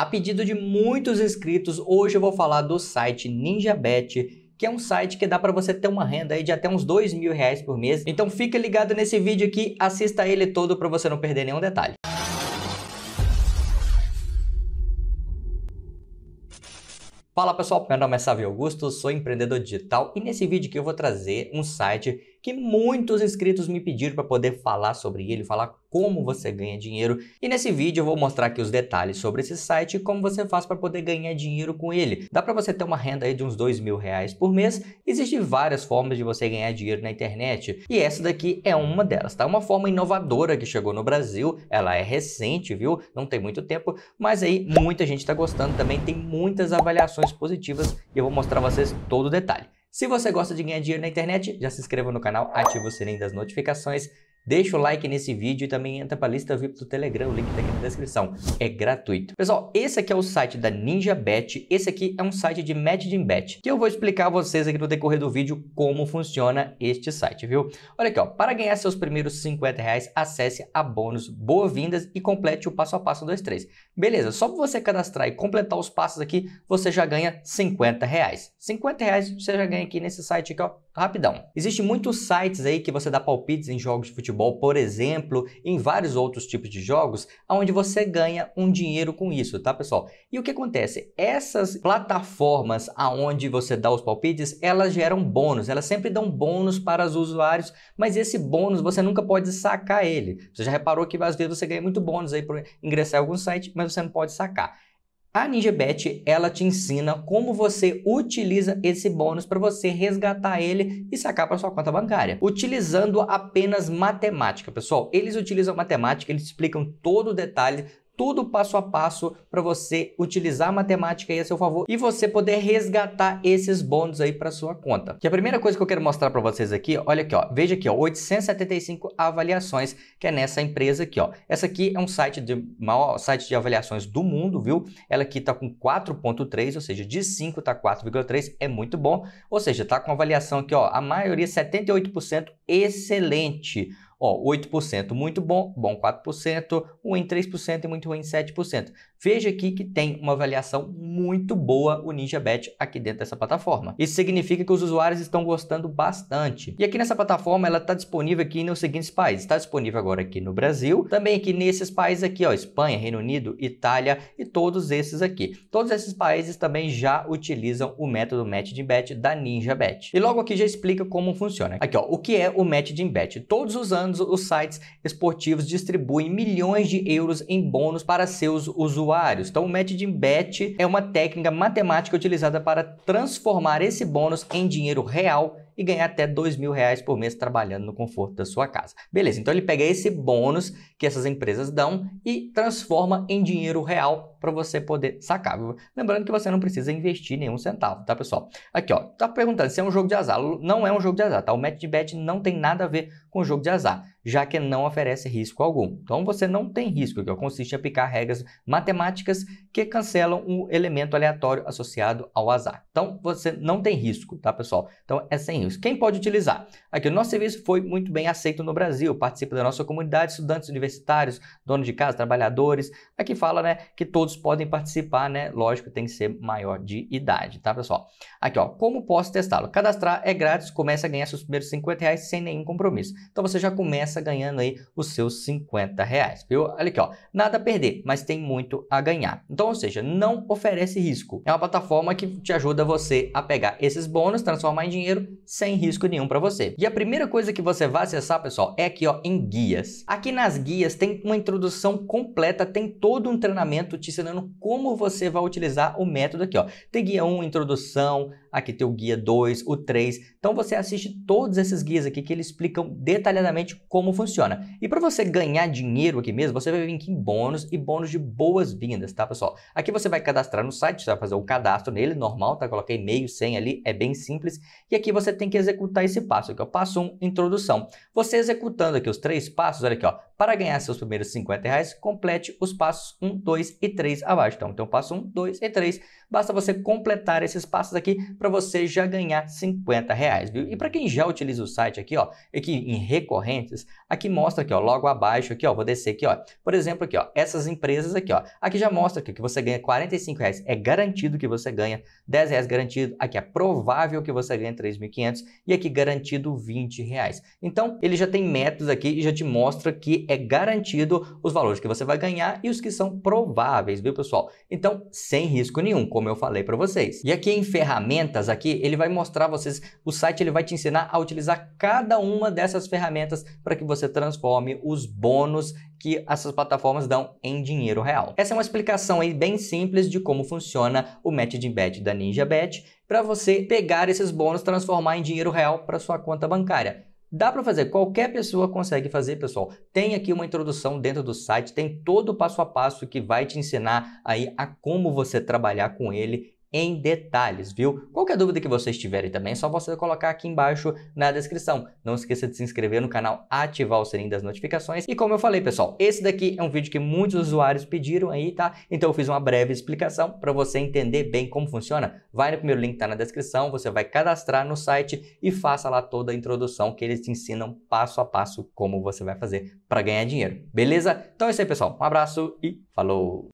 A pedido de muitos inscritos, hoje eu vou falar do site NinjaBet, que é um site que dá para você ter uma renda aí de até uns dois mil reais por mês. Então fica ligado nesse vídeo aqui, assista ele todo para você não perder nenhum detalhe. Fala pessoal, meu nome é Sávio Augusto, sou empreendedor digital e nesse vídeo aqui eu vou trazer um site que muitos inscritos me pediram para poder falar sobre ele, falar como você ganha dinheiro. E nesse vídeo eu vou mostrar aqui os detalhes sobre esse site e como você faz para poder ganhar dinheiro com ele. Dá para você ter uma renda aí de uns dois mil reais por mês. Existem várias formas de você ganhar dinheiro na internet e essa daqui é uma delas, tá? Uma forma inovadora que chegou no Brasil, ela é recente, viu? Não tem muito tempo, mas aí muita gente está gostando também, tem muitas avaliações positivas e eu vou mostrar a vocês todo o detalhe. Se você gosta de ganhar dinheiro na internet, já se inscreva no canal, ative o sininho das notificações. Deixa o like nesse vídeo e também entra para a lista VIP do Telegram, o link tá aqui na descrição. É gratuito. Pessoal, esse aqui é o site da NinjaBet, esse aqui é um site de Matching Bet, que eu vou explicar a vocês aqui no decorrer do vídeo como funciona este site, viu? Olha aqui, ó, para ganhar seus primeiros 50 reais, acesse a bônus Boas-Vindas e complete o passo a passo 2, 3. Beleza, só para você cadastrar e completar os passos aqui, você já ganha 50 reais. 50 reais você já ganha aqui nesse site aqui, ó, rapidão. Existem muitos sites aí que você dá palpites em jogos de futebol futebol, por exemplo, em vários outros tipos de jogos, onde você ganha um dinheiro com isso, tá, pessoal? E o que acontece? Essas plataformas aonde você dá os palpites, elas geram bônus, elas sempre dão bônus para os usuários, mas esse bônus você nunca pode sacar ele. Você já reparou que às vezes você ganha muito bônus aí por ingressar em algum site, mas você não pode sacar. A NinjaBet, ela te ensina como você utiliza esse bônus para você resgatar ele e sacar para sua conta bancária, utilizando apenas matemática, pessoal. Eles utilizam matemática, eles explicam todo o detalhe tudo passo a passo para você utilizar a matemática aí a seu favor e você poder resgatar esses bônus aí para sua conta. Que a primeira coisa que eu quero mostrar para vocês aqui, olha aqui, ó, veja aqui, ó, 875 avaliações que é nessa empresa aqui, ó. Essa aqui é um site de maior site de avaliações do mundo, viu? Ela aqui está com 4.3, ou seja, de 5 está 4,3, é muito bom. Ou seja, está com avaliação aqui, ó, a maioria 78% excelente. Ó, 8% muito bom, bom 4%, ruim 3% e muito ruim 7%. Veja aqui que tem uma avaliação muito boa o NinjaBet aqui dentro dessa plataforma. Isso significa que os usuários estão gostando bastante. E aqui nessa plataforma ela está disponível aqui nos seguintes países. Está disponível agora agora aqui no Brasil. Também aqui nesses países aqui, ó, Espanha, Reino Unido, Itália e todos esses aqui. Todos esses países também já utilizam o método Matching Bet da NinjaBet. E logo aqui já explica como funciona. Aqui, ó, o que é o Matching Bet? Todos os anos os sites esportivos distribuem milhões de euros em bônus para seus usuários. Então o Matching Bet é uma técnica matemática utilizada para transformar esse bônus em dinheiro real e ganhar até dois mil reais por mês trabalhando no conforto da sua casa. Beleza, então ele pega esse bônus que essas empresas dão e transforma em dinheiro real para você poder sacar. Lembrando que você não precisa investir nenhum centavo, tá pessoal? Aqui ó, tá perguntando se é um jogo de azar. Não é um jogo de azar, tá? O match de bet não tem nada a ver com jogo de azar, já que não oferece risco algum. Então você não tem risco, é que consiste em aplicar regras matemáticas que cancelam o elemento aleatório associado ao azar. Então você não tem risco, tá pessoal? Então é sem risco. Quem pode utilizar? Aqui o nosso serviço foi muito bem aceito no Brasil, participa da nossa comunidade, estudantes universitários, donos de casa, trabalhadores. Aqui fala, né, que todos podem participar, né? Lógico, tem que ser maior de idade, tá pessoal? Aqui ó, como posso testá-lo? Cadastrar é grátis, começa a ganhar seus primeiros 50 reais sem nenhum compromisso. Então você já começa ganhando aí os seus 50 reais, viu? Olha aqui, ó. Nada a perder, mas tem muito a ganhar. Então, ou seja, não oferece risco. É uma plataforma que te ajuda você a pegar esses bônus, transformar em dinheiro sem risco nenhum para você. E a primeira coisa que você vai acessar, pessoal, é aqui, ó, em guias. Aqui nas guias tem uma introdução completa, tem todo um treinamento te ensinando como você vai utilizar o método aqui, ó. Tem guia 1, introdução, aqui tem o guia 2, o 3. Então você assiste todos esses guias aqui que eles explicam detalhadamente como funciona. E para você ganhar dinheiro aqui mesmo, você vai vir aqui em bônus e bônus de boas-vindas, tá pessoal? Aqui você vai cadastrar no site, você vai fazer o cadastro nele, normal, tá? Coloquei e-mail, senha ali, é bem simples. E aqui você tem que executar esse passo, que é o passo 1, um, introdução. Você executando aqui os três passos, olha aqui, ó, para ganhar seus primeiros 50 reais, complete os passos 1, 2 e 3 abaixo. Então, então passo 1, 2 e 3. Basta você completar esses passos aqui para você já ganhar 50 reais, viu? E para quem já utiliza o site aqui, ó, aqui em recorrentes, aqui mostra aqui, ó, logo abaixo aqui, ó, vou descer aqui, ó. Por exemplo, aqui, ó, essas empresas aqui, ó. Aqui já mostra aqui que você ganha 45 reais, é garantido que você ganha 10 reais garantido. Aqui é provável que você ganhe 3.500 e aqui garantido 20 reais. Então, ele já tem métodos aqui e já te mostra que é garantido os valores que você vai ganhar e os que são prováveis, viu, pessoal? Então, sem risco nenhum, como eu falei para vocês. E aqui em ferramentas aqui, ele vai mostrar vocês, o site ele vai te ensinar a utilizar cada uma dessas ferramentas para que você transforme os bônus que essas plataformas dão em dinheiro real. Essa é uma explicação aí bem simples de como funciona o Match de Bet da NinjaBet para você pegar esses bônus, transformar em dinheiro real para sua conta bancária. Dá para fazer, qualquer pessoa consegue fazer, pessoal. Tem aqui uma introdução dentro do site, tem todo o passo a passo que vai te ensinar aí a como você trabalhar com ele em detalhes, viu? Qualquer dúvida que vocês tiverem também, é só você colocar aqui embaixo na descrição. Não esqueça de se inscrever no canal, ativar o sininho das notificações. E como eu falei, pessoal, esse daqui é um vídeo que muitos usuários pediram aí, tá? Então eu fiz uma breve explicação para você entender bem como funciona. Vai no primeiro link que tá na descrição, você vai cadastrar no site e faça lá toda a introdução que eles te ensinam passo a passo como você vai fazer para ganhar dinheiro. Beleza? Então é isso aí, pessoal. Um abraço e falou!